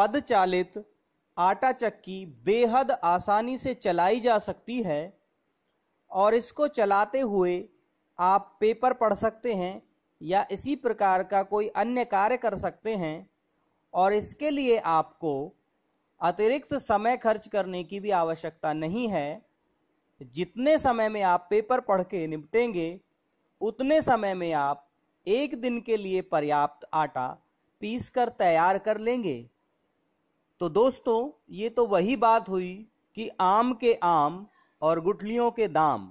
पद चालित आटा चक्की बेहद आसानी से चलाई जा सकती है और इसको चलाते हुए आप पेपर पढ़ सकते हैं या इसी प्रकार का कोई अन्य कार्य कर सकते हैं और इसके लिए आपको अतिरिक्त समय खर्च करने की भी आवश्यकता नहीं है जितने समय में आप पेपर पढ़ के निपटेंगे उतने समय में आप एक दिन के लिए पर्याप्त आटा पीस कर तैयार कर लेंगे तो दोस्तों ये तो वही बात हुई कि आम के आम और गुठलियों के दाम